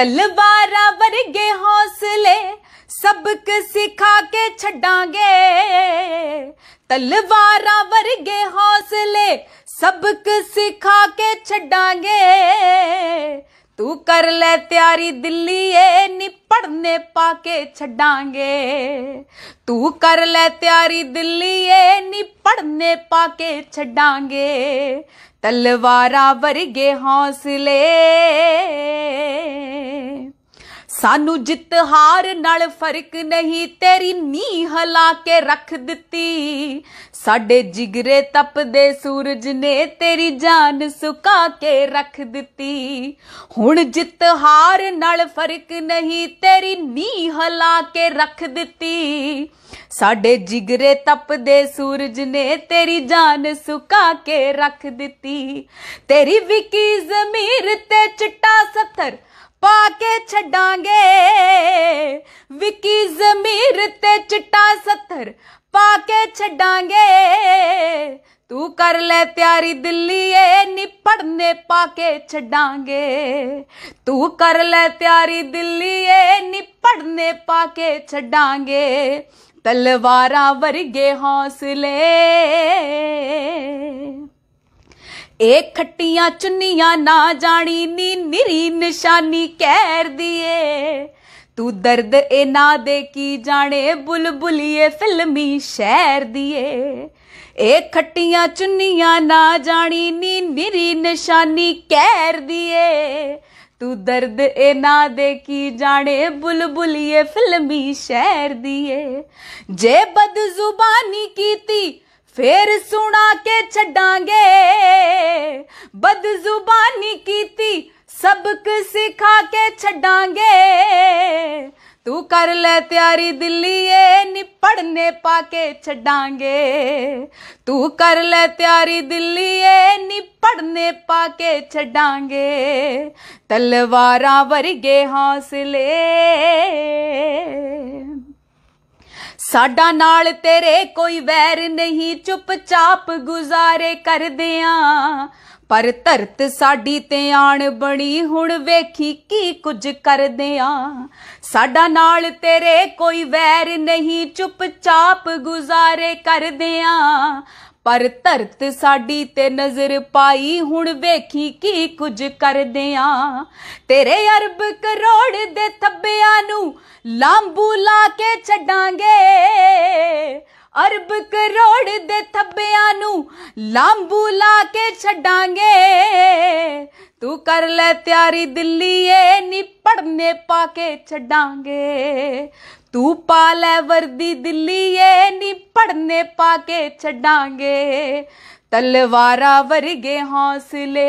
तलवारा वरगे हौसले सबक सिखा के छड़ांगे तलवारा वरगे हौसले सबक सिखा के छड़ांगे तू कर ले तैयारी दिल्ली ए नी पढ़ने पाके छड़ांगे तू कर ले तैयारी दिल्ली ए नी पढ़ने पाके छड़ांगे तलवारा वरगे हौसले ਸਾਨੂੰ ਜਿੱਤ ਹਾਰ ਨਾਲ ਫਰਕ ਨਹੀਂ ਤੇਰੀ ਨੀ ਹਲਾ ਕੇ ਰੱਖ ਦਿੱਤੀ ਸਾਡੇ ਜਿਗਰੇ ਤਪਦੇ ਸੂਰਜ ਨੇ ਤੇਰੀ ਜਾਨ ਸੁਕਾ ਕੇ ਰੱਖ ਦਿੱਤੀ ਹੁਣ ਜਿੱਤ ਹਾਰ ਨਾਲ ਫਰਕ ਨਹੀਂ ਤੇਰੀ ਨੀ ਹਲਾ ਕੇ ਰੱਖ ਦਿੱਤੀ ਸਾਡੇ ਜਿਗਰੇ ਤਪਦੇ ਸੂਰਜ ਨੇ ਤੇਰੀ ਜਾਨ ਸੁਕਾ ਕੇ ਰੱਖ ਦਿੱਤੀ ਤੇਰੀ ਵਿਕੀ ਜ਼ਮੀਰ ਤੇ ਚਿੱਟਾ ਸੱਤਰ ਪਾ ਕੇ ਛੱਡਾਂਗੇ ਵਿੱਕੀ ਜ਼ਮੀਰ ਤੇ ਚਿੱਟਾ ਸੱਤਰ ਪਾ ਕੇ ਛੱਡਾਂਗੇ ਤੂੰ ਕਰ ਲੈ ਤਿਆਰੀ ਦਿੱਲੀ ਏ ਨਿਪੜਨੇ ਪਾ ਕੇ ਛੱਡਾਂਗੇ ਤੂੰ ਕਰ ਲੈ ਤਿਆਰੀ ਦਿੱਲੀ ਏ ਨਿਪੜਨੇ ਪਾ ਕੇ ਛੱਡਾਂਗੇ ਤਲਵਾਰਾਂ ਵਰਗੇ ਹੌਸਲੇ ਏ ਖੱਟੀਆਂ ਚੁੰਨੀਆਂ ਨਾ ਜਾਣੀ ਨੀ ਨਿਰੀ ਨਿਸ਼ਾਨੀ ਕਹਿਰ ਦੀਏ ਤੂੰ ਦਰਦ ਇਹ ਨਾ ਦੇ ਕੀ ਜਾਣੇ ਬੁਲਬੁਲੀਏ ਫਿਲਮੀ ਸ਼ਹਿਰ ਦੀਏ ਏ ਖੱਟੀਆਂ ਚੁੰਨੀਆਂ ਨਾ ਜਾਣੀ ਨੀ ਨਿਰੀ ਨਿਸ਼ਾਨੀ ਕਹਿਰ ਦੀਏ ਤੂੰ ਦਰਦ ਇਹ ਨਾ ਦੇ ਕੀ ਜਾਣੇ ਬੁਲਬੁਲੀਏ ਫਿਲਮੀ ਸ਼ਹਿਰ ਦੀਏ ਜੇ ਬਦ ਜ਼ੁਬਾਨੀ ਕੀਤੀ ਫੇਰ ਸੁਣਾ ਕੇ ਛੱਡਾਂਗੇ ਬਦਜ਼ੁਬਾਨੀ ਕੀਤੀ ਸਬਕ ਸਿਖਾ ਕੇ ਛੱਡਾਂਗੇ ਤੂੰ ਕਰ ਲੈ ਤਿਆਰੀ ਦਿੱਲੀਏ ਏ ਨਿਪੜਨੇ ਪਾ ਕੇ ਛੱਡਾਂਗੇ ਤੂੰ ਕਰ ਲੈ ਤਿਆਰੀ ਦਿੱਲੀਏ ਏ ਨਿਪੜਨੇ ਪਾ ਕੇ ਛੱਡਾਂਗੇ ਤਲਵਾਰਾਂ ਵਰਗੇ ਹੌਸਲੇ ਸਾਡਾ ਨਾਲ ਤੇਰੇ ਕੋਈ ਵੈਰ ਨਹੀਂ ਚੁੱਪਚਾਪ ਗੁਜ਼ਾਰੇ ਕਰਦੇ ਆ ਪਰ ਧਰਤ ਸਾਡੀ ਤੇ ਆਣ ਬਣੀ ਹੁਣ ਵੇਖੀ ਕੀ ਕੁਝ ਕਰਦੇ ਆ ਸਾਡਾ ਨਾਲ ਤੇਰੇ ਕੋਈ ਵੈਰ ਨਹੀਂ ਚੁੱਪਚਾਪ ਗੁਜ਼ਾਰੇ ਕਰਦੇ ਆ ਪਰ ਧਰਤ ਸਾਡੀ ਤੇ ਨਜ਼ਰ ਪਾਈ ਹੁਣ ਵੇਖੀ ਕੀ ਕੁਝ ਕਰਦੇ ਆ ਤੇਰੇ ਅਰਬ ਕਰੋੜ ਦੇ ਥੱਬਿਆਂ ਨੂੰ ਲਾਂਬੂ ਲਾ ਕੇ ਛੱਡਾਂਗੇ ਅਰਬ ਕਰੋੜ ਦੇ ਥੱਬਿਆਂ ਨੂੰ ਲਾਂਬੂ ਲਾ ਕੇ ਛੱਡਾਂਗੇ ਤੂੰ ਕਰ ਲੈ ਤਿਆਰੀ ਦਿੱਲੀ ਏ ਨੀ ਪੜਨੇ ਪਾ ਕੇ ਛੱਡਾਂਗੇ ਤੂੰ ਪਾ ਲੈ ਵਰਦੀ ਦਿੱਲੀ ਏ ਨੀ ਪੜਨੇ ਪਾ ਕੇ ਛੱਡਾਂਗੇ ਤਲਵਾਰਾ ਵਰਗੇ ਹੌਸਲੇ